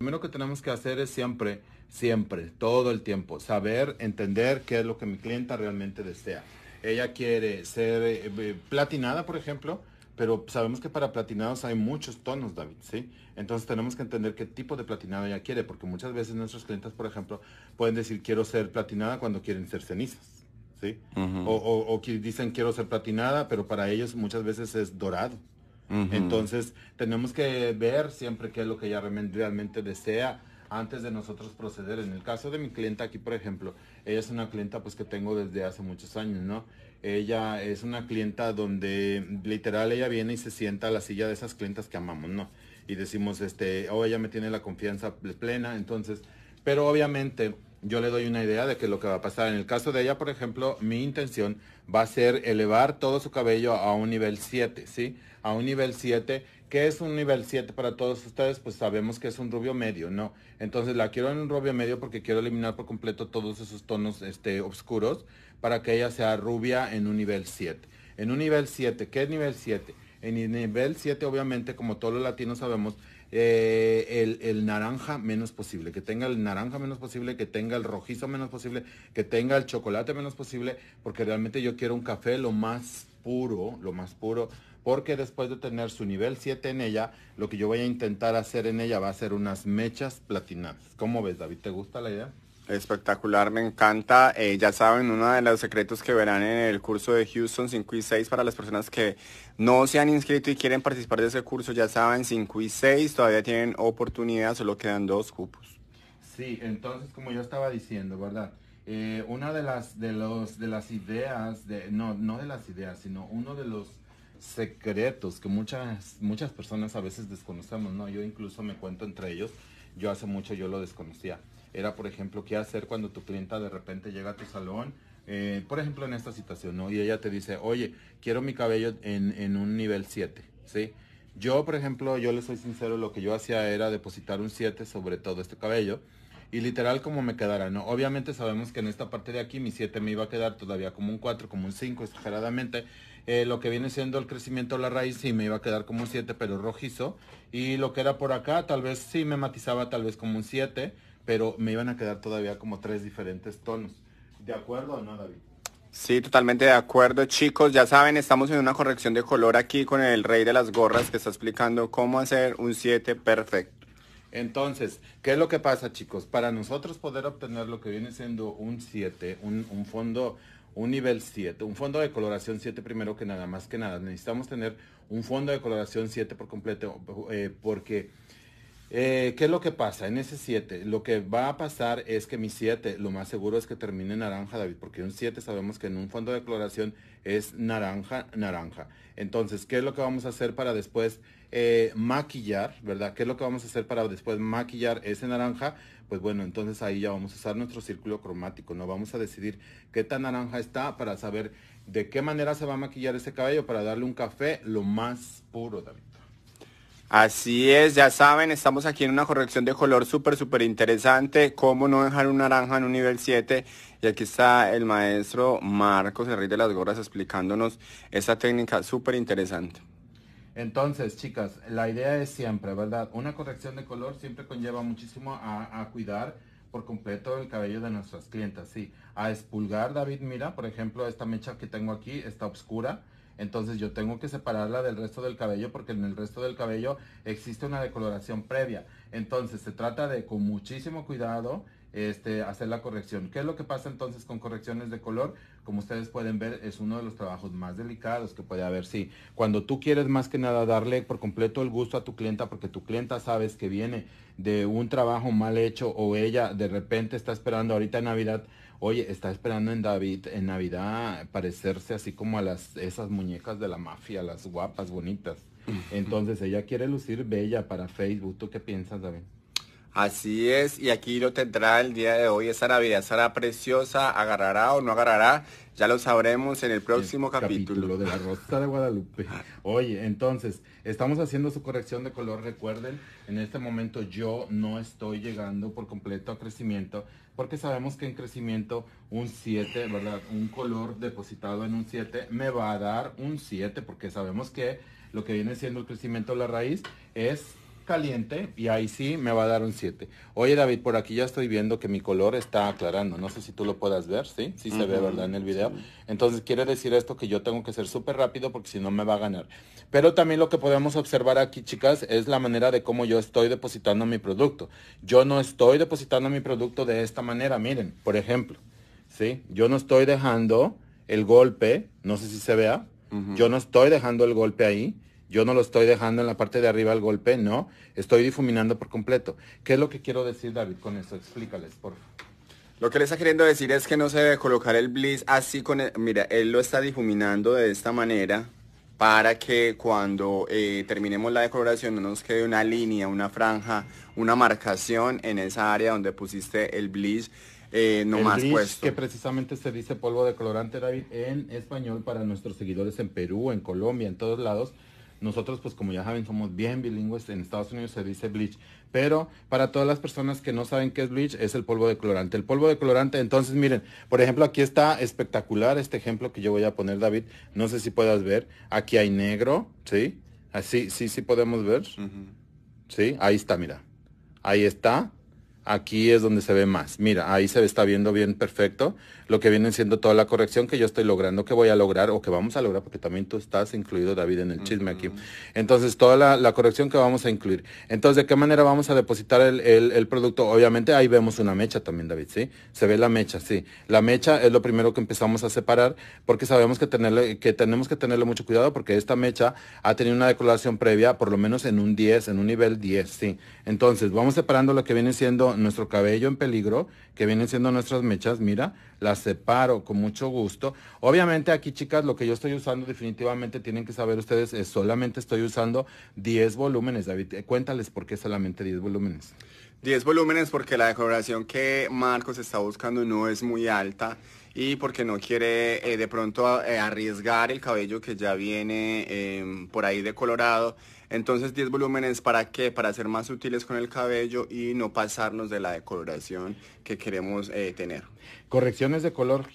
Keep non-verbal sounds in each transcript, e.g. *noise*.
Lo primero que tenemos que hacer es siempre, siempre, todo el tiempo, saber, entender qué es lo que mi clienta realmente desea. Ella quiere ser eh, eh, platinada, por ejemplo, pero sabemos que para platinados hay muchos tonos, David, ¿sí? Entonces tenemos que entender qué tipo de platinado ella quiere, porque muchas veces nuestros clientes, por ejemplo, pueden decir quiero ser platinada cuando quieren ser cenizas, ¿sí? o dicen quiero ser platinada, pero para ellos muchas veces es dorado. Entonces, tenemos que ver siempre qué es lo que ella realmente desea antes de nosotros proceder. En el caso de mi clienta aquí, por ejemplo, ella es una clienta pues que tengo desde hace muchos años, ¿no? Ella es una clienta donde literal ella viene y se sienta a la silla de esas clientas que amamos, ¿no? Y decimos, este, oh, ella me tiene la confianza plena, entonces, pero obviamente yo le doy una idea de que lo que va a pasar. En el caso de ella, por ejemplo, mi intención va a ser elevar todo su cabello a un nivel 7, ¿sí? A un nivel 7. ¿Qué es un nivel 7 para todos ustedes? Pues sabemos que es un rubio medio, ¿no? Entonces la quiero en un rubio medio porque quiero eliminar por completo todos esos tonos este, oscuros para que ella sea rubia en un nivel 7. En un nivel 7, ¿qué es nivel 7? En el nivel 7, obviamente, como todos los latinos sabemos, eh, el, el, naranja menos posible, que tenga el naranja menos posible, que tenga el rojizo menos posible, que tenga el chocolate menos posible, porque realmente yo quiero un café lo más puro, lo más puro, porque después de tener su nivel 7 en ella, lo que yo voy a intentar hacer en ella va a ser unas mechas platinadas. ¿Cómo ves, David? ¿Te gusta la idea? Espectacular, me encanta. Eh, ya saben, uno de los secretos que verán en el curso de Houston 5 y 6 para las personas que no se han inscrito y quieren participar de ese curso, ya saben, 5 y 6 todavía tienen oportunidad, solo quedan dos cupos. Sí, entonces como yo estaba diciendo, ¿verdad? Eh, una de las, de, los, de las ideas, de, no, no de las ideas, sino uno de los secretos que muchas, muchas personas a veces desconocemos, ¿no? Yo incluso me cuento entre ellos yo hace mucho yo lo desconocía. Era, por ejemplo, qué hacer cuando tu clienta de repente llega a tu salón eh, por ejemplo, en esta situación, ¿no? Y ella te dice, oye, quiero mi cabello en, un nivel 7, ¿sí? Yo, por ejemplo, yo le soy sincero, lo que yo hacía era depositar un 7 sobre todo este cabello y literal como me quedara, ¿no? Obviamente sabemos que en esta parte de aquí mi 7 me iba a quedar todavía como un 4, como un 5 exageradamente, eh, lo que viene siendo el crecimiento de la raíz sí me iba a quedar como un 7, pero rojizo. Y lo que era por acá, tal vez sí me matizaba tal vez como un 7, pero me iban a quedar todavía como tres diferentes tonos. ¿De acuerdo o no, David? Sí, totalmente de acuerdo, chicos. Ya saben, estamos en una corrección de color aquí con el rey de las gorras que está explicando cómo hacer un 7 perfecto. Entonces, ¿qué es lo que pasa, chicos? Para nosotros poder obtener lo que viene siendo un 7, un, un fondo un nivel 7, un fondo de coloración 7 primero que nada, más que nada. Necesitamos tener un fondo de coloración 7 por completo eh, porque eh, ¿Qué es lo que pasa en ese 7? Lo que va a pasar es que mi 7, lo más seguro es que termine naranja, David, porque un 7 sabemos que en un fondo de coloración es naranja, naranja. Entonces, ¿qué es lo que vamos a hacer para después eh, maquillar, verdad? ¿Qué es lo que vamos a hacer para después maquillar ese naranja? Pues bueno, entonces ahí ya vamos a usar nuestro círculo cromático, ¿no? Vamos a decidir qué tan naranja está para saber de qué manera se va a maquillar ese cabello para darle un café lo más puro, David. Así es, ya saben, estamos aquí en una corrección de color súper, súper interesante. Cómo no dejar un naranja en un nivel 7. Y aquí está el maestro Marcos, el de las gorras, explicándonos esta técnica súper interesante. Entonces, chicas, la idea es siempre, ¿verdad? Una corrección de color siempre conlleva muchísimo a, cuidar por completo el cabello de nuestras clientas, sí. A espulgar, David, mira, por ejemplo, esta mecha que tengo aquí está oscura entonces yo tengo que separarla del resto del cabello porque en el resto del cabello existe una decoloración previa. Entonces se trata de con muchísimo cuidado este, hacer la corrección. ¿Qué es lo que pasa entonces con correcciones de color? Como ustedes pueden ver, es uno de los trabajos más delicados que puede haber. Sí, cuando tú quieres más que nada darle por completo el gusto a tu clienta, porque tu clienta sabes que viene de un trabajo mal hecho o ella de repente está esperando ahorita en Navidad Oye, está esperando en David en Navidad parecerse así como a las esas muñecas de la mafia, las guapas, bonitas. Entonces ella quiere lucir bella para Facebook. ¿Tú qué piensas, David? Así es, y aquí lo tendrá el día de hoy, esa Navidad será preciosa, agarrará o no agarrará, ya lo sabremos en el próximo capítulo. capítulo. de la Rosa de Guadalupe. Ah. Oye, entonces, estamos haciendo su corrección de color, recuerden, en este momento yo no estoy llegando por completo a crecimiento, porque sabemos que en crecimiento un 7, ¿verdad? Un color depositado en un 7 me va a dar un 7, porque sabemos que lo que viene siendo el crecimiento de la raíz es caliente y ahí sí me va a dar un 7. Oye David, por aquí ya estoy viendo que mi color está aclarando. No sé si tú lo puedas ver, ¿sí? Sí se ve, ¿verdad? En el video. Entonces quiere decir esto que yo tengo que ser súper rápido porque si no me va a ganar. Pero también lo que podemos observar aquí, chicas, es la manera de cómo yo estoy depositando mi producto. Yo no estoy depositando mi producto de esta manera. Miren, por ejemplo, ¿sí? Yo no estoy dejando el golpe, no sé si se vea. Yo no estoy dejando el golpe ahí yo no lo estoy dejando en la parte de arriba al golpe, no. Estoy difuminando por completo. ¿Qué es lo que quiero decir, David, con eso? Explícales, por favor. Lo que él está queriendo decir es que no se debe colocar el bliss así con el, Mira, él lo está difuminando de esta manera para que cuando eh, terminemos la decoloración no nos quede una línea, una franja, una marcación en esa área donde pusiste el bliss eh, puesto. el Que precisamente se dice polvo decolorante, David, en español para nuestros seguidores en Perú, en Colombia, en todos lados. Nosotros, pues como ya saben, somos bien bilingües. En Estados Unidos se dice bleach. Pero para todas las personas que no saben qué es bleach, es el polvo de colorante. El polvo de colorante, entonces miren, por ejemplo, aquí está espectacular este ejemplo que yo voy a poner, David. No sé si puedas ver. Aquí hay negro, ¿sí? Así, ah, sí, sí podemos ver. Sí, ahí está, mira. Ahí está. Aquí es donde se ve más. Mira, ahí se está viendo bien perfecto lo que viene siendo toda la corrección que yo estoy logrando, que voy a lograr o que vamos a lograr, porque también tú estás incluido, David, en el chisme aquí. Entonces, toda la, corrección que vamos a incluir. Entonces, ¿de qué manera vamos a depositar el, producto? Obviamente, ahí vemos una mecha también, David, ¿sí? Se ve la mecha, sí. La mecha es lo primero que empezamos a separar porque sabemos que, que tenemos que tenerle mucho cuidado porque esta mecha ha tenido una decoración previa, por lo menos en un 10, en un nivel 10, sí. Entonces, vamos separando lo que viene siendo nuestro, cabello en peligro, que vienen siendo nuestras mechas, mira, las separo con mucho gusto. Obviamente aquí, chicas, lo que yo estoy usando definitivamente tienen que saber ustedes, es solamente estoy usando 10 volúmenes. David, eh, cuéntales por qué solamente 10 volúmenes. 10 volúmenes porque la decoración que Marcos está buscando no es muy alta y porque no quiere eh, de pronto eh, arriesgar el cabello que ya viene em, por ahí decolorado. Entonces 10 volúmenes para qué? Para ser más útiles con el cabello y no pasarnos de la decoloración que queremos eh, tener. Correcciones de color,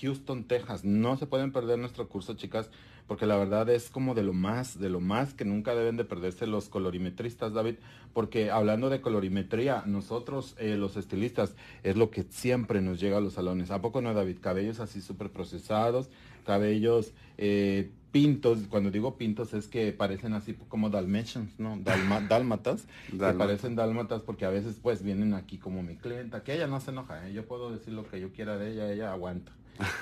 Houston, Texas. No se pueden perder nuestro curso, chicas porque la verdad es como de lo más, de lo más que nunca deben de perderse los colorimetristas, David, porque hablando de colorimetría, nosotros eh, los estilistas es lo que siempre nos llega a los salones. ¿A poco no, David? Cabellos así súper procesados, cabellos... Eh, pintos, cuando digo pintos es que parecen así como dalmatians, ¿no? Dalma, *laughs* dálmatas, que parecen dálmatas porque a veces pues vienen aquí como mi clienta, que ella no se enoja, ¿eh? yo puedo decir lo que yo quiera de ella, ella aguanta.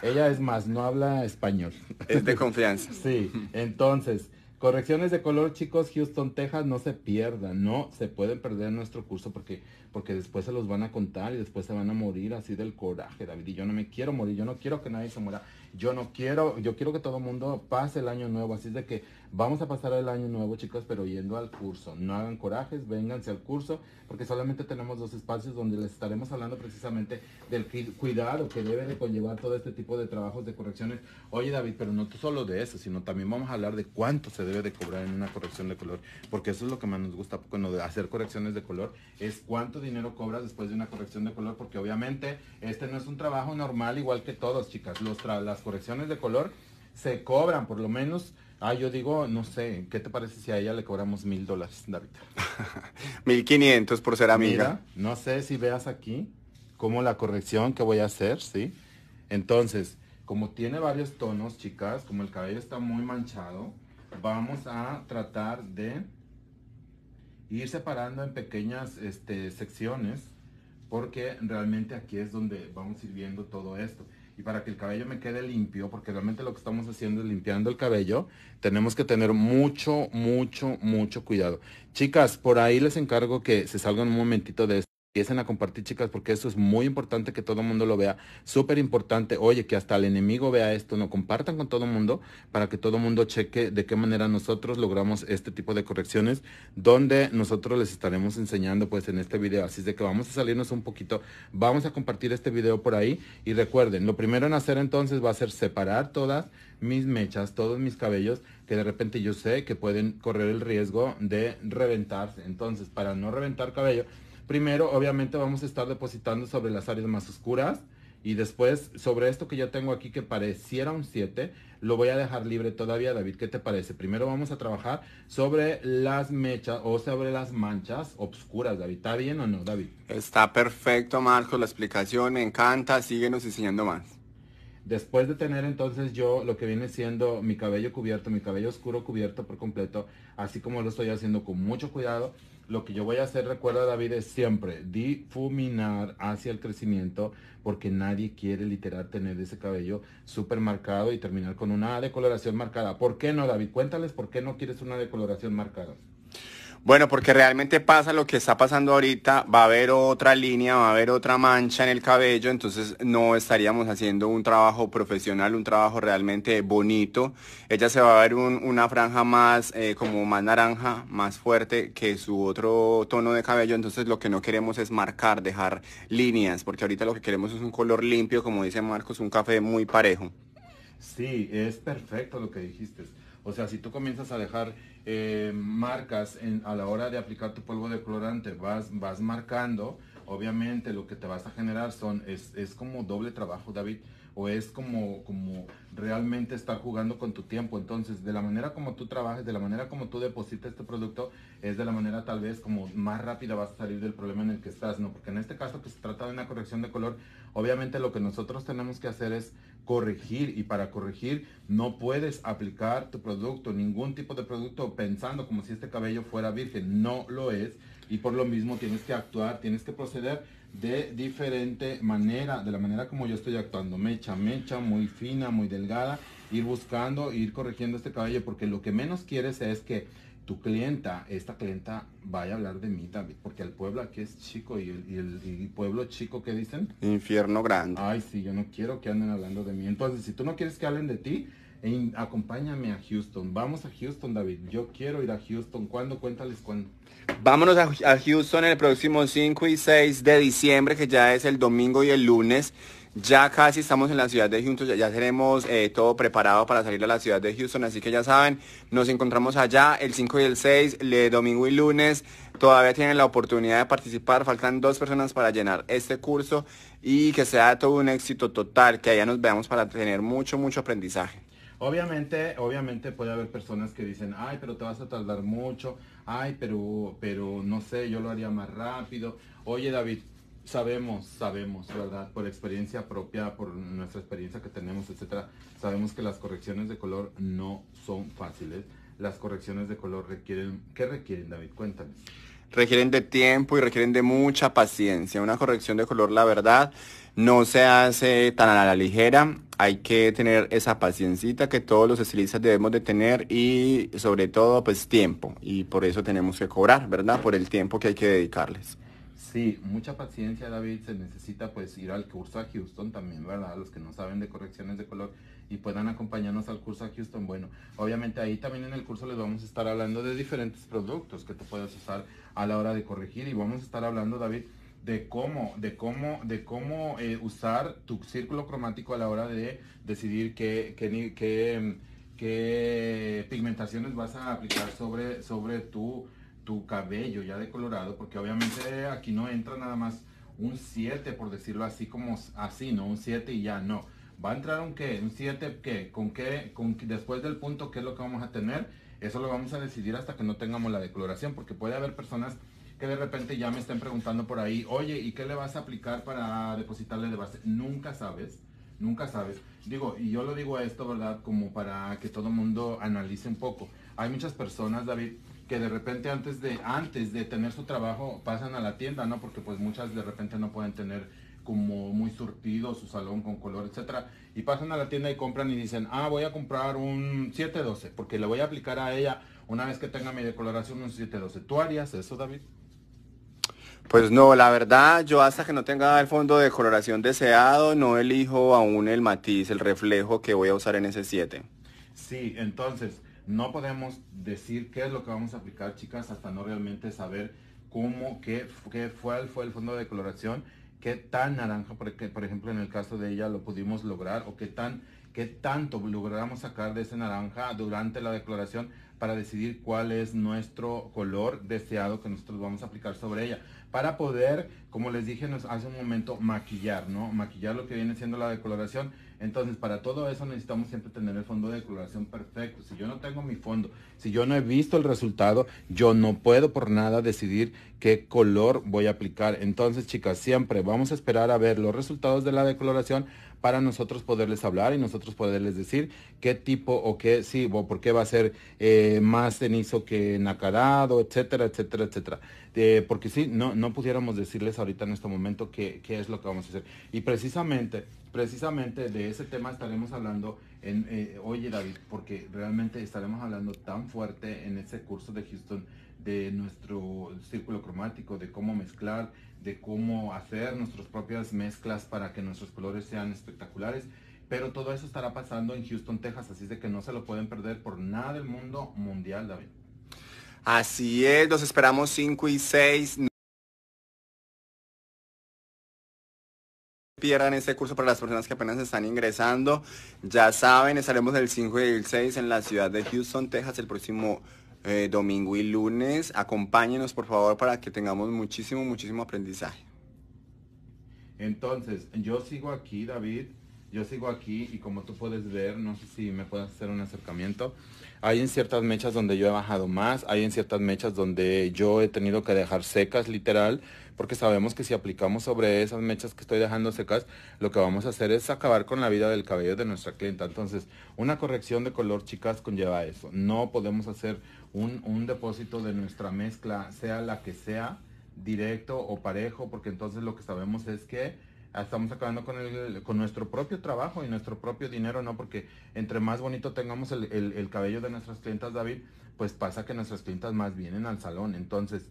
Ella es más, no habla español. Es de confianza. *laughs* Sí, entonces, correcciones de color, chicos, Houston, Texas, no se pierdan, no se pueden perder nuestro curso porque, porque después se los van a contar y después se van a morir así del coraje, David. Y yo no me quiero morir, yo no quiero que nadie se muera. Yo no quiero, yo quiero que todo el mundo pase el año nuevo, así es de que vamos a pasar el año nuevo, chicas, pero yendo al curso. No hagan corajes, vénganse al curso, porque solamente tenemos dos espacios donde les estaremos hablando precisamente del cuidado que debe de conllevar todo este tipo de trabajos de correcciones. Oye, David, pero no solo de eso, sino también vamos a hablar de cuánto se debe de cobrar en una corrección de color, porque eso es lo que más nos gusta cuando de hacer correcciones de color, es cuánto dinero cobras después de una corrección de color, porque obviamente este no es un trabajo normal igual que todos, chicas. Los correcciones de color se cobran, por lo menos. Ah, yo digo, no sé, ¿qué te parece si a ella le cobramos mil dólares, David? *laughs* Mil quinientos por ser amiga. no sé si veas aquí como la corrección que voy a hacer, si Entonces, como tiene varios tonos, chicas, como el cabello está muy manchado, vamos a tratar de ir separando en pequeñas este, secciones, porque realmente aquí es donde vamos a ir viendo todo esto y para que el cabello me quede limpio, porque realmente lo que estamos haciendo es limpiando el cabello, tenemos que tener mucho, mucho, mucho cuidado. Chicas, por ahí les encargo que se salgan un momentito de esto empiecen a compartir, chicas, porque eso es muy importante que todo el mundo lo vea. Súper importante, oye, que hasta el enemigo vea esto, no compartan con todo el mundo para que todo el mundo cheque de qué manera nosotros logramos este tipo de correcciones, donde nosotros les estaremos enseñando pues en este video. Así es de que vamos a salirnos un poquito, vamos a compartir este video por ahí y recuerden, lo primero en hacer entonces va a ser separar todas mis mechas, todos mis cabellos, que de repente yo sé que pueden correr el riesgo de reventarse. Entonces, para no reventar cabello, Primero, obviamente, vamos a estar depositando sobre las áreas más oscuras. Y después, sobre esto que yo tengo aquí que pareciera un 7, lo voy a dejar libre todavía, David. ¿Qué te parece? Primero vamos a trabajar sobre las mechas o sobre las manchas oscuras, David. ¿Está bien o no, David? Está perfecto, Marcos, la explicación. Me encanta. Síguenos enseñando más. Después de tener entonces yo lo que viene siendo mi cabello cubierto, mi cabello oscuro cubierto por completo, así como lo estoy haciendo con mucho cuidado, lo que yo voy a hacer, recuerda David, es siempre difuminar hacia el crecimiento porque nadie quiere literal tener ese cabello súper marcado y terminar con una decoloración marcada. ¿Por qué no, David? Cuéntales por qué no quieres una decoloración marcada. Bueno, porque realmente pasa lo que está pasando ahorita, va a haber otra línea, va a haber otra mancha en el cabello, entonces no estaríamos haciendo un trabajo profesional, un trabajo realmente bonito. Ella se va a ver una franja más, eh, como más naranja, más fuerte que su otro tono de cabello, entonces lo que no queremos es marcar, dejar líneas, porque ahorita lo que queremos es un color limpio, como dice Marcos, un café muy parejo. Sí, es perfecto lo que dijiste. O sea, si tú comienzas a dejar eh, marcas a la hora de aplicar tu polvo de colorante, vas, vas marcando, obviamente lo que te vas a generar son, es como doble trabajo, David o es como, como realmente estar jugando con tu tiempo. Entonces, de la manera como tú trabajes, de la manera como tú depositas este producto, es de la manera tal vez como más rápida vas a salir del problema en el que estás, ¿no? Porque en este caso que pues, se trata de una corrección de color, obviamente lo que nosotros tenemos que hacer es corregir y para corregir no puedes aplicar tu producto, ningún tipo de producto pensando como si este cabello fuera virgen, no lo es y por lo mismo tienes que actuar, tienes que proceder de diferente manera, de la manera como yo estoy actuando, mecha, mecha, muy fina, muy delgada, ir buscando, ir corrigiendo este cabello, porque lo que menos quieres es que tu clienta, esta clienta, vaya a hablar de mí también, porque el pueblo aquí es chico y el, y pueblo chico, ¿qué dicen? Infierno grande. Ay, sí, yo no quiero que anden hablando de mí. Entonces, si tú no quieres que hablen de ti, e acompáñame a Houston. Vamos a Houston, David. Yo quiero ir a Houston. ¿Cuándo? Cuéntales cuándo. Vámonos a, Houston el próximo 5 y 6 de diciembre, que ya es el domingo y el lunes. Ya casi estamos en la ciudad de Houston, ya, tenemos eh, todo preparado para salir a la ciudad de Houston, así que ya saben, nos encontramos allá el 5 y el 6, el domingo y lunes. Todavía tienen la oportunidad de participar, faltan dos personas para llenar este curso y que sea todo un éxito total, que allá nos veamos para tener mucho, mucho aprendizaje. Obviamente, obviamente puede haber personas que dicen, ay, pero te vas a tardar mucho, ay, pero, pero no sé, yo lo haría más rápido. Oye, David, sabemos, sabemos, ¿verdad? Por experiencia propia, por nuestra experiencia que tenemos, etcétera, sabemos que las correcciones de color no son fáciles. Las correcciones de color requieren, ¿qué requieren, David? Cuéntame. requieren de tiempo y requieren de mucha paciencia. Una corrección de color, la verdad, no se hace tan a la ligera hay que tener esa paciencia que todos los estilistas debemos de tener y sobre todo pues tiempo. Y por eso tenemos que cobrar, ¿verdad? Por el tiempo que hay que dedicarles. Sí, mucha paciencia David, se necesita pues ir al curso a Houston también, ¿verdad? Los que no saben de correcciones de color y puedan acompañarnos al curso a Houston. Bueno, obviamente ahí también en el curso les vamos a estar hablando de diferentes productos que te puedes usar a la hora de corregir y vamos a estar hablando David de cómo, de cómo, de cómo eh, usar tu círculo cromático a la hora de decidir qué, qué, mm, qué, pigmentaciones vas a aplicar sobre, sobre tu, tu cabello ya decolorado, porque obviamente aquí no entra nada más un 7, por decirlo así, como así, ¿no? Un 7 y ya, no. ¿Va a entrar un qué? ¿Un 7 qué? ¿Con qué? ¿Con Después del punto, ¿qué es lo que vamos a tener? Eso lo vamos a decidir hasta que no tengamos la decoloración, porque puede haber personas que de repente ya me estén preguntando por ahí, oye, ¿y qué le vas a aplicar para depositarle de base? Nunca sabes, nunca sabes. Digo, y yo lo digo esto, ¿verdad? Como para que todo el mundo analice un poco. Hay muchas personas, David, que de repente antes de, antes de tener su trabajo pasan a la tienda, ¿no? Porque pues muchas de repente no pueden tener como muy surtido su salón con color, etcétera, y pasan a la tienda y compran y dicen, "Ah, voy a comprar un 712 porque le voy a aplicar a ella una vez que tenga mi decoloración un 712." ¿Tú harías eso, David? Pues no, la verdad, yo hasta que no tenga el fondo de coloración deseado, no elijo aún el matiz, el reflejo que voy a usar en ese 7. Sí, entonces, no podemos decir qué es lo que vamos a aplicar, chicas, hasta no realmente saber cómo, qué, qué fue, fue el fondo de coloración, qué tan naranja, porque, por ejemplo, en el caso de ella lo pudimos lograr, o qué tan qué tanto logramos sacar de ese naranja durante la declaración para decidir cuál es nuestro color deseado que nosotros vamos a aplicar sobre ella para poder, como les dije hace un momento, maquillar, ¿no? Maquillar lo que viene siendo la decoloración. Entonces, para todo eso necesitamos siempre tener el fondo de decoloración perfecto. Si yo no tengo mi fondo, si yo no he visto el resultado, yo no puedo por nada decidir qué color voy a aplicar. Entonces, chicas, siempre vamos a esperar a ver los resultados de la decoloración para nosotros poderles hablar y nosotros poderles decir qué tipo o qué, sí, o por qué va a ser eh, más cenizo que nacarado, etcétera, etcétera, etcétera. Eh, porque sí, no, no pudiéramos decirles ahorita en este momento qué, qué es lo que vamos a hacer. Y precisamente, precisamente de ese tema estaremos hablando en, eh, oye David, porque realmente estaremos hablando tan fuerte en ese curso de Houston de nuestro círculo cromático, de cómo mezclar, de cómo hacer nuestras propias mezclas para que nuestros colores sean espectaculares. Pero todo eso estará pasando en Houston, Texas, así es de que no se lo pueden perder por nada del mundo mundial, David. Así es, los esperamos 5 y 6. pierdan este curso para las personas que apenas están ingresando. Ya saben, estaremos el 5 y el 6 en la ciudad de Houston, Texas, el próximo eh, domingo y lunes. Acompáñenos por favor para que tengamos muchísimo, muchísimo aprendizaje. Entonces, yo sigo aquí, David. Yo sigo aquí y como tú puedes ver, no sé si me puedes hacer un acercamiento. Hay en ciertas mechas donde yo he bajado más, hay en ciertas mechas donde yo he tenido que dejar secas literal, porque sabemos que si aplicamos sobre esas mechas que estoy dejando secas, lo que vamos a hacer es acabar con la vida del cabello de nuestra clienta. Entonces, una corrección de color, chicas, conlleva eso. No podemos hacer un, depósito de nuestra mezcla, sea la que sea, directo o parejo, porque entonces lo que sabemos es que estamos acabando con, el, con nuestro propio trabajo y nuestro propio dinero, ¿no? Porque entre más bonito tengamos el, cabello de nuestras clientas, David, pues pasa que nuestras clientas más vienen al salón. Entonces,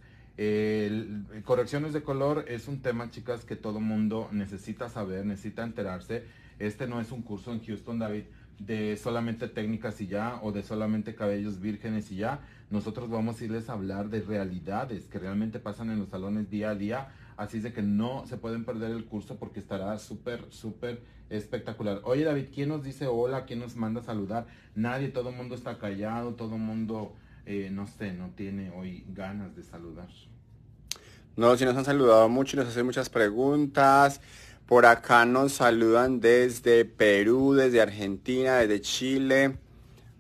correcciones de color es un tema, chicas, que todo mundo necesita saber, necesita enterarse. Este no es un curso en Houston, David de solamente técnicas y ya, o de solamente cabellos vírgenes y ya. Nosotros vamos a irles a hablar de realidades que realmente pasan en los salones día a día. Así de que no se pueden perder el curso porque estará súper, súper espectacular. Oye David, ¿quién nos dice hola? ¿Quién nos manda a saludar? Nadie, todo el mundo está callado, todo el mundo, eh, no sé, no tiene hoy ganas de saludar. No, si nos han saludado mucho y nos hacen muchas preguntas. Por acá nos saludan desde Perú, desde Argentina, desde Chile.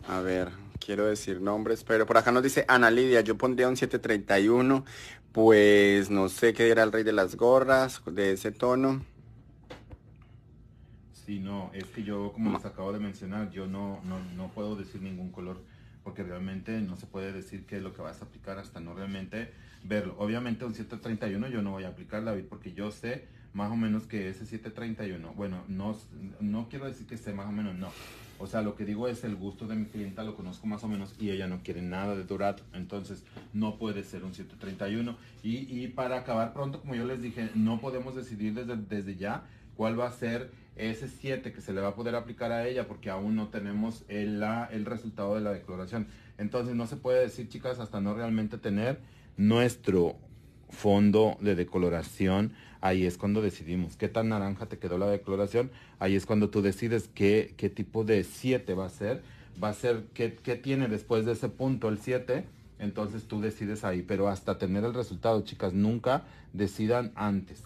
A ver, quiero decir nombres, pero por acá nos dice Ana Lidia, yo pondría un 731, pues no sé qué era el rey de las gorras, de ese tono. Sí, no, es que yo, como les acabo de mencionar, yo no, no, puedo decir ningún color, porque realmente no se puede decir qué es lo que vas a aplicar hasta no realmente verlo. Obviamente un 731 yo no voy a aplicar, David, porque yo sé más o menos que ese 731, bueno, no, no quiero decir que esté más o menos, no. O sea, lo que digo es el gusto de mi clienta, lo conozco más o menos y ella no quiere nada de Durato Entonces, no puede ser un 731. Y, para acabar pronto, como yo les dije, no podemos decidir desde, desde ya cuál va a ser ese 7 que se le va a poder aplicar a ella porque aún no tenemos el, el resultado de la declaración. Entonces, no se puede decir, chicas, hasta no realmente tener nuestro fondo de decoloración, ahí es cuando decidimos qué tan naranja te quedó la decoloración, ahí es cuando tú decides qué, qué tipo de 7 va a ser, va a ser qué, qué tiene después de ese punto el 7, entonces tú decides ahí, pero hasta tener el resultado, chicas, nunca decidan antes.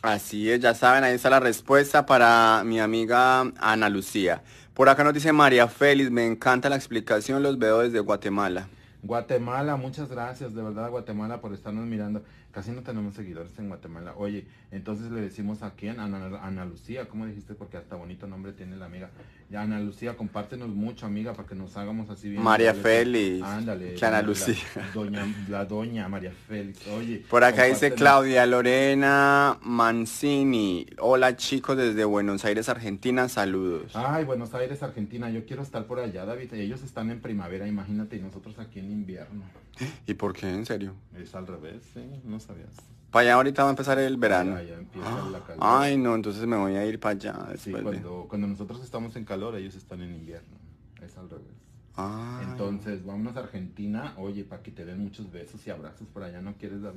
Así es, ya saben, ahí está la respuesta para mi amiga Ana Lucía. Por acá nos dice María Félix, me encanta la explicación, los veo desde Guatemala. Guatemala, muchas gracias, de verdad, Guatemala, por estarnos mirando. Casi no tenemos seguidores en Guatemala. Oye, entonces le decimos a quién, Ana, Ana Lucía, ¿cómo dijiste? Porque hasta bonito nombre tiene la amiga. Ya, Ana Lucía, compártenos mucho, amiga, para que nos hagamos así bien. María Félix. Ándale. Ana Lucía. La, doña, María Félix, oye. Por acá dice Claudia Lorena Mancini. Hola, chicos, desde Buenos Aires, Argentina, saludos. Ay, Buenos Aires, Argentina, yo quiero estar por allá, David. Ellos están en primavera, imagínate, y nosotros aquí en invierno. ¿Y por qué? ¿En serio? Es al revés, no sabías. Para allá ahorita va a empezar el verano. Ah, ay, no, entonces me voy a ir para allá. Sí, cuando, nosotros estamos en calor, ellos están en invierno. Es al revés. Ah. Entonces, vámonos a Argentina. Oye, para que te den muchos besos y abrazos por allá, ¿no quieres, dar?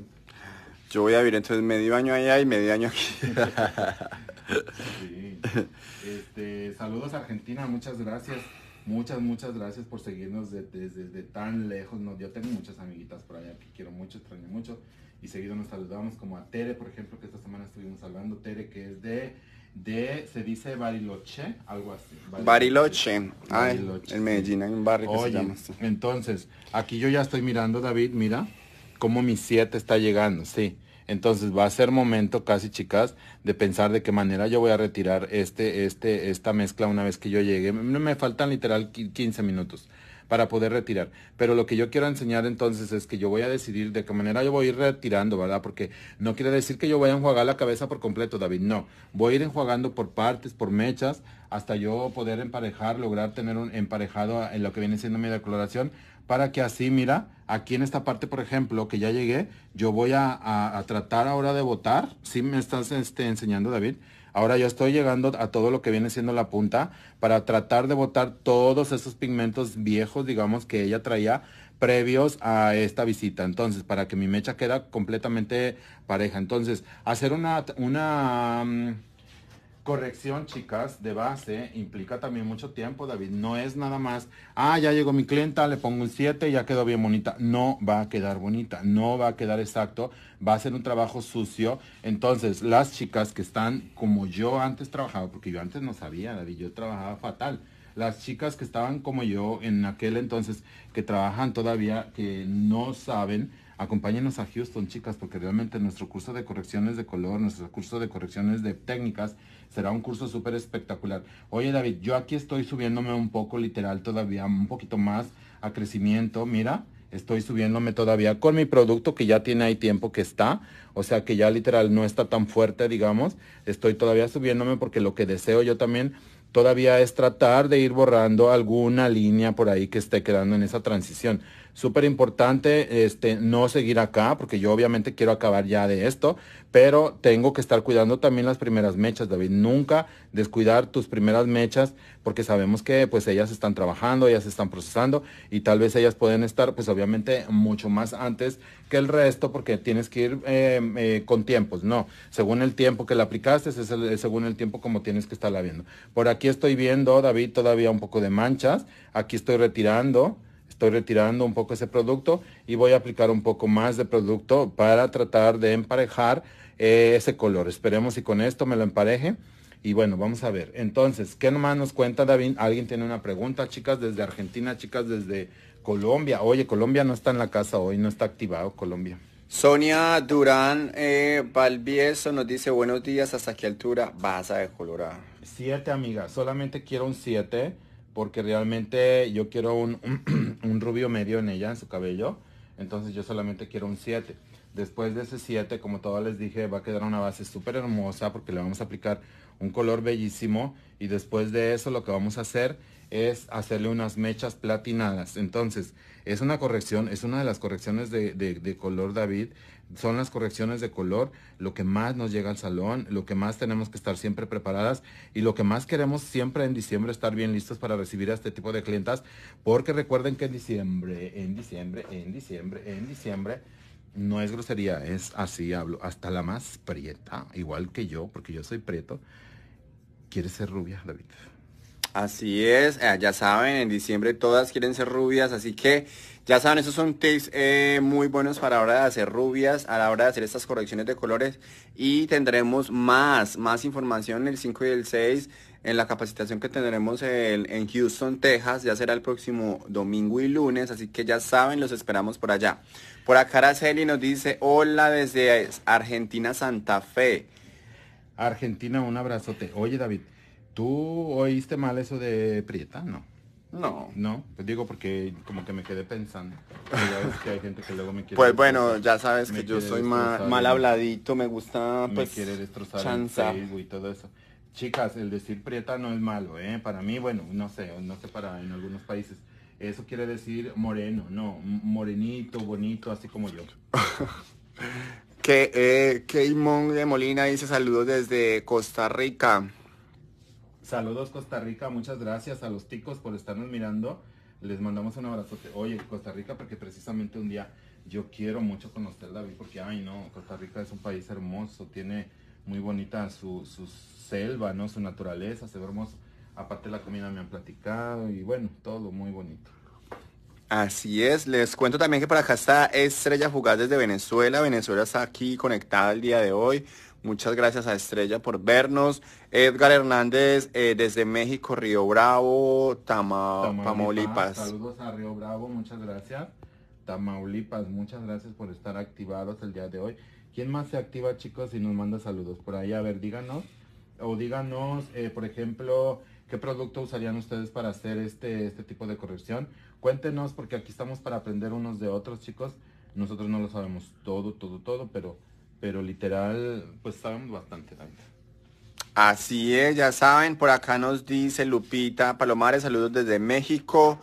Yo voy a vivir entonces medio año allá y medio año aquí. *laughs* Este, saludos Argentina, muchas gracias. Muchas, muchas gracias por seguirnos desde, tan lejos. No, yo tengo muchas amiguitas por allá que quiero mucho, extraño mucho. Y seguido nos saludamos como a Tere, por ejemplo, que esta semana estuvimos hablando. Tere, que es de, de se dice Bariloche, algo así. Bariloche. en Medellín hay un barrio que se llama Entonces, aquí yo ya estoy mirando, David, mira cómo mi siete está llegando, sí. Entonces va a ser momento casi, chicas, de pensar de qué manera yo voy a retirar este, este, esta mezcla una vez que yo llegue. Me faltan literal 15 minutos para poder retirar. Pero lo que yo quiero enseñar entonces es que yo voy a decidir de qué manera yo voy a ir retirando, ¿verdad? Porque no quiere decir que yo voy a enjuagar la cabeza por completo, David. No, voy a ir enjuagando por partes, por mechas, hasta yo poder emparejar, lograr tener un emparejado en lo que viene siendo mi decoloración para que así, mira, aquí en esta parte, por ejemplo, que ya llegué, yo voy a, tratar ahora de botar. Sí me estás este, enseñando, David. Ahora ya estoy llegando a todo lo que viene siendo la punta para tratar de botar todos esos pigmentos viejos, digamos, que ella traía previos a esta visita. Entonces, para que mi mecha queda completamente pareja. Entonces, hacer una... una mm, corrección, chicas, de base implica también mucho tiempo, David. No es nada más, ah, ya llegó mi clienta, le pongo un 7, ya quedó bien bonita. No va a quedar bonita, no va a quedar exacto, va a ser un trabajo sucio. Entonces, las chicas que están como yo antes trabajaba, porque yo antes no sabía, David, yo trabajaba fatal. Las chicas que estaban como yo en aquel entonces, que trabajan todavía, que no saben, acompáñenos a Houston, chicas, porque realmente nuestro curso de correcciones de color, nuestro curso de correcciones de técnicas, será un curso súper espectacular. Oye David, yo aquí estoy subiéndome un poco literal todavía, un poquito más a crecimiento, mira. Estoy subiéndome todavía con mi producto que ya tiene ahí tiempo que está, o sea que ya literal no está tan fuerte, digamos. Estoy todavía subiéndome porque lo que deseo yo también todavía es tratar de ir borrando alguna línea por ahí que esté quedando en esa transición súper importante este, no seguir acá, porque yo obviamente quiero acabar ya de esto, pero tengo que estar cuidando también las primeras mechas, David. Nunca descuidar tus primeras mechas, porque sabemos que pues ellas están trabajando, ellas están procesando y tal vez ellas pueden estar pues obviamente mucho más antes que el resto, porque tienes que ir em, eh, con tiempos, no. Según el tiempo que la aplicaste, es, es eh, según el tiempo como tienes que estarla viendo. Por aquí estoy viendo, David, todavía un poco de manchas. Aquí estoy retirando estoy retirando un poco ese producto y voy a aplicar un poco más de producto para tratar de emparejar eh, ese color. Esperemos si con esto me lo empareje. Y bueno, vamos a ver. Entonces, ¿qué nomás nos cuenta David? ¿Alguien tiene una pregunta, chicas, desde Argentina, chicas, desde Colombia? Oye, Colombia no está en la casa hoy, no está activado Colombia. Sonia Durán eh, Valvieso nos dice, buenos días, ¿hasta qué altura vas a decolorar? Siete, amigas. solamente quiero un siete porque realmente yo quiero *clears throat* un, rubio medio en ella, en su cabello. Entonces yo solamente quiero un 7. Después de ese 7, como todo les dije, va a quedar una base súper hermosa porque le vamos a aplicar un color bellísimo. Y después de eso lo que vamos a hacer es hacerle unas mechas platinadas. Entonces, es una corrección, es una de las correcciones de color David son las correcciones de color lo que más nos llega al salón, lo que más tenemos que estar siempre preparadas y lo que más queremos siempre en diciembre estar bien listos para recibir a este tipo de clientas, porque recuerden que en diciembre, en diciembre, en diciembre, en diciembre, no es grosería, es así hablo, hasta la más prieta, igual que yo, porque yo soy prieto, quiere ser rubia, David. Así es, eh, ya saben, en diciembre todas quieren ser rubias, así que ya saben, esos son tips eh, muy buenos para la hora de hacer rubias, a la hora de hacer estas correcciones de colores. Y tendremos más, más información el 5 y el 6 en la capacitación que tendremos en Houston, Texas. Ya será el próximo domingo y lunes, así que ya saben, los esperamos por allá. Por acá Araceli nos dice, hola desde Argentina, Santa Fe. Argentina, un abrazote. Oye David, ¿tú oíste mal eso de Prieta? No. No. No, te digo porque como que me quedé pensando. que hay gente que luego me quiere Pues bueno, ya sabes que yo soy mal habladito, me gusta pues, quiere destrozar chanza. y todo eso. Chicas, el decir prieta no es malo, ¿eh? Para mí, bueno, no sé, no sé para en algunos países. Eso quiere decir moreno, no, morenito, bonito, así como yo. *laughs* Que eh, Keimon de Molina dice saludos desde Costa Rica. Saludos Costa Rica, muchas gracias a los ticos por estarnos mirando. Les mandamos un abrazote. Oye, Costa Rica, porque precisamente un día yo quiero mucho conocer David, porque, ay no, Costa Rica es un país hermoso, tiene muy bonita su, selva, ¿no? Su naturaleza, se ve hermoso. Aparte la comida me han platicado y bueno, todo muy bonito. Así es, les cuento también que por acá está Estrella Fugaz desde Venezuela. Venezuela está aquí conectada el día de hoy. Muchas gracias a Estrella por vernos. Edgar Hernández eh, desde México, Río Bravo, Tamaulipas. Saludos a Río Bravo, muchas gracias. Tamaulipas, muchas gracias por estar activados el día de hoy. ¿Quién más se activa, chicos, y nos manda saludos? Por ahí, a ver, díganos. O díganos, eh, por ejemplo, qué producto usarían ustedes para hacer este, este tipo de corrección. Cuéntenos, porque aquí estamos para aprender unos de otros, chicos. Nosotros no lo sabemos todo, todo, todo, pero pero literal, pues sabemos bastante, tanto Así es, ya saben, por acá nos dice Lupita Palomares, saludos desde México.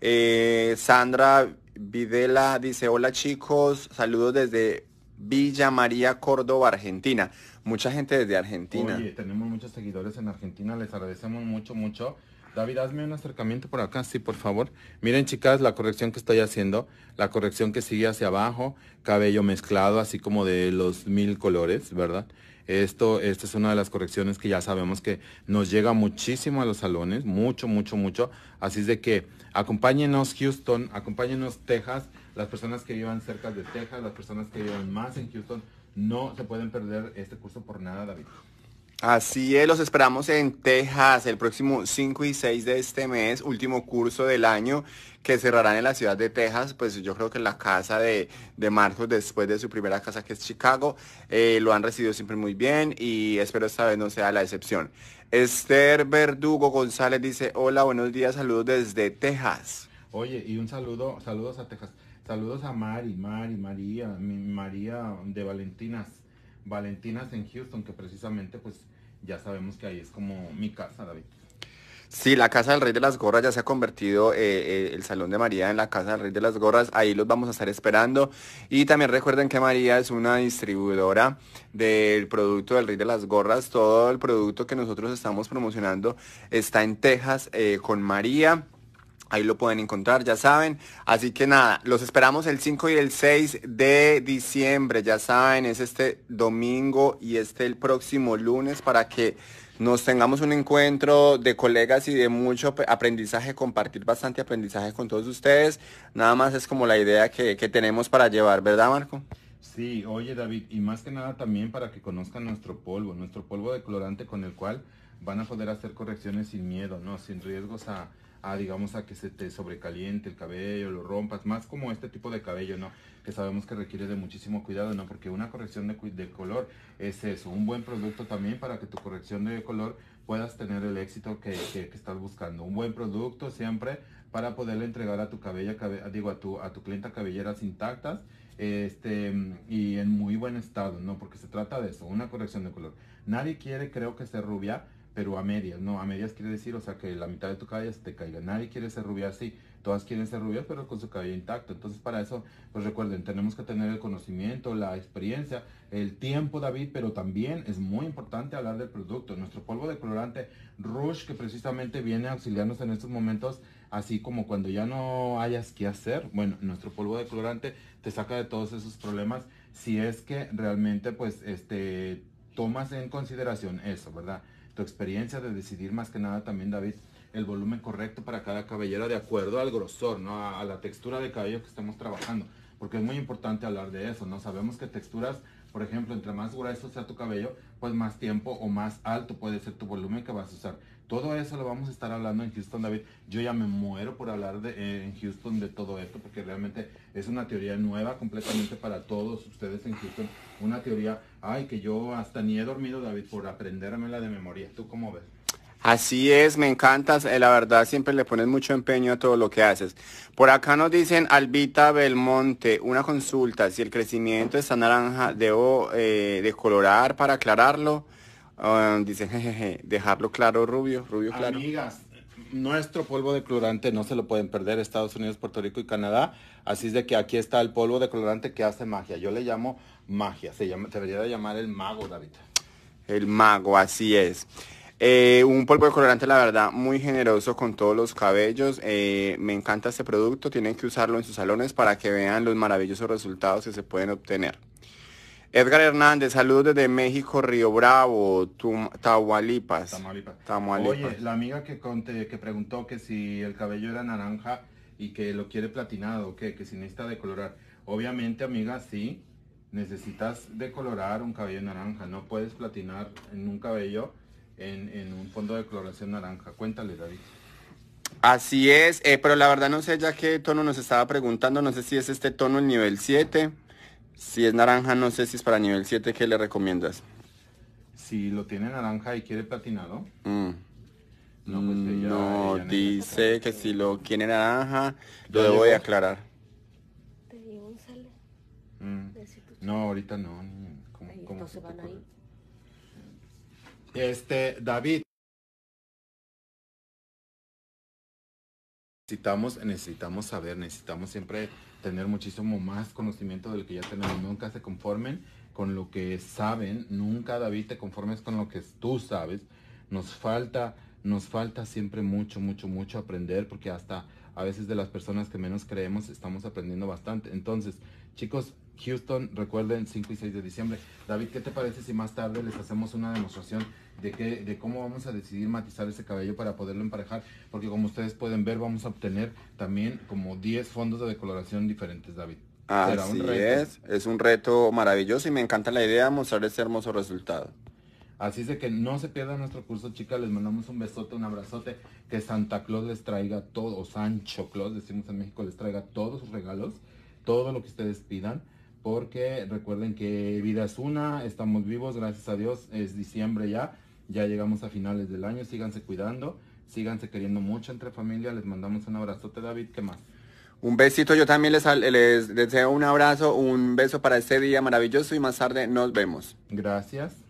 Eh, Sandra Videla dice, hola chicos, saludos desde Villa María, Córdoba, Argentina. Mucha gente desde Argentina. Oye, tenemos muchos seguidores en Argentina, les agradecemos mucho, mucho. David, hazme un acercamiento por acá, sí, por favor. Miren, chicas, la corrección que estoy haciendo, la corrección que sigue hacia abajo, cabello mezclado, así como de los mil colores, ¿verdad? Esto, esta es una de las correcciones que ya sabemos que nos llega muchísimo a los salones, mucho, mucho, mucho. Así es de que acompáñenos Houston, acompáñenos Texas, las personas que vivan cerca de Texas, las personas que vivan más en Houston, no se pueden perder este curso por nada, David. Así es, los esperamos en Texas el próximo 5 y 6 de este mes, último curso del año que cerrarán en la ciudad de Texas, pues yo creo que la casa de, de Marcos después de su primera casa que es Chicago, eh, lo han recibido siempre muy bien y espero esta vez no sea la excepción. Esther Verdugo González dice, hola, buenos días, saludos desde Texas. Oye, y un saludo, saludos a Texas, saludos a Mari, Mari, María, María de Valentinas. Valentinas en Houston, que precisamente pues ya sabemos que ahí es como mi casa, David. Sí, la Casa del Rey de las Gorras ya se ha convertido eh, eh, el Salón de María en la Casa del Rey de las Gorras. Ahí los vamos a estar esperando. Y también recuerden que María es una distribuidora del producto del Rey de las Gorras. Todo el producto que nosotros estamos promocionando está en Texas eh, con María. Ahí lo pueden encontrar, ya saben. Así que nada, los esperamos el 5 y el 6 de diciembre, ya saben, es este domingo y este el próximo lunes para que nos tengamos un encuentro de colegas y de mucho aprendizaje, compartir bastante aprendizaje con todos ustedes. Nada más es como la idea que, que, tenemos para llevar, ¿verdad Marco? Sí, oye David, y más que nada también para que conozcan nuestro polvo, nuestro polvo de colorante con el cual van a poder hacer correcciones sin miedo, ¿no? Sin riesgos a a digamos a que se te sobrecaliente el cabello, lo rompas, más como este tipo de cabello, ¿no? Que sabemos que requiere de muchísimo cuidado, ¿no? Porque una corrección de, color es eso, un buen producto también para que tu corrección de color puedas tener el éxito que, estás buscando. Un buen producto siempre para poderle entregar a tu cabello, digo, a tu, a tu clienta cabelleras intactas este, y en muy buen estado, ¿no? Porque se trata de eso, una corrección de color. Nadie quiere, creo que, ser rubia pero a medias, ¿no? A medias quiere decir, o sea, que la mitad de tu cabello se te caiga. Nadie quiere ser rubia así, todas quieren ser rubias, pero con su cabello intacto. Entonces, para eso, pues recuerden, tenemos que tener el conocimiento, la experiencia, el tiempo, David, pero también es muy importante hablar del producto. Nuestro polvo de colorante Rush, que precisamente viene a auxiliarnos en estos momentos, así como cuando ya no hayas qué hacer, bueno, nuestro polvo de colorante te saca de todos esos problemas si es que realmente, pues, este, tomas en consideración eso, ¿verdad? tu experiencia de decidir más que nada también, David, el volumen correcto para cada cabellera de acuerdo al grosor, ¿no? A, la textura de cabello que estamos trabajando. Porque es muy importante hablar de eso, ¿no? Sabemos que texturas, por ejemplo, entre más grueso sea tu cabello, pues más tiempo o más alto puede ser tu volumen que vas a usar. Todo eso lo vamos a estar hablando en Houston, David. Yo ya me muero por hablar de, eh, en Houston de todo esto, porque realmente es una teoría nueva completamente para todos ustedes en Houston. Una teoría, ay, que yo hasta ni he dormido, David, por aprendérmela de memoria. ¿Tú cómo ves? Así es, me encantas. Eh, la verdad, siempre le pones mucho empeño a todo lo que haces. Por acá nos dicen Albita Belmonte, una consulta. Si el crecimiento está naranja, debo eh, decolorar para aclararlo. Ah, dice jejeje, dejarlo claro rubio, rubio claro. Amigas, nuestro polvo de colorante no se lo pueden perder, Estados Unidos, Puerto Rico y Canadá. Así es de que aquí está el polvo de colorante que hace magia. Yo le llamo magia, se llama, debería de llamar el mago, David. El mago, así es. Eh, un polvo de colorante, la verdad, muy generoso con todos los cabellos. Eh, me encanta este producto. Tienen que usarlo en sus salones para que vean los maravillosos resultados que se pueden obtener. Edgar Hernández, saludos desde México, Río Bravo, Tahualipas. Tamaulipas. Oye, la amiga que, conté, que preguntó que si el cabello era naranja y que lo quiere platinado, que, que si necesita decolorar. Obviamente, amiga, sí, necesitas decolorar un cabello naranja. No puedes platinar en un cabello en, un fondo de coloración naranja. Cuéntale, David. Así es, eh, pero la verdad no sé ya qué tono nos estaba preguntando, no sé si es este tono el nivel 7. Si es naranja, no sé si es para nivel 7, ¿qué le recomiendas? Si lo tiene naranja y quiere platinado. Mm. No, pues dice que si lo tiene naranja, lo voy a aclarar. Mm. No, ahorita no. se van ahí? Este, David. Necesitamos, necesitamos saber, necesitamos siempre tener muchísimo más conocimiento del que ya tenemos. Nunca se conformen con lo que saben. Nunca, David, te conformes con lo que tú sabes. Nos falta, nos falta siempre mucho, mucho, mucho aprender porque hasta a veces de las personas que menos creemos estamos aprendiendo bastante. Entonces, chicos, Houston, recuerden 5 y 6 de diciembre. David, ¿qué te parece si más tarde les hacemos una demostración de, qué, de cómo vamos a decidir matizar ese cabello para poderlo emparejar, porque como ustedes pueden ver, vamos a obtener también como 10 fondos de decoloración diferentes, David. Así es, es un reto maravilloso y me encanta la idea de mostrar ese hermoso resultado. Así es de que no se pierdan nuestro curso, chicas. Les mandamos un besote, un abrazote. Que Santa Claus les traiga todo, o Sancho Claus, decimos en México, les traiga todos sus regalos, todo lo que ustedes pidan. Porque recuerden que vida es una, estamos vivos, gracias a Dios, es diciembre ya. Ya llegamos a finales del año, síganse cuidando, síganse queriendo mucho entre familia. Les mandamos un abrazote, David. ¿Qué más? Un besito, yo también les, les deseo un abrazo, un beso para este día maravilloso y más tarde nos vemos. Gracias.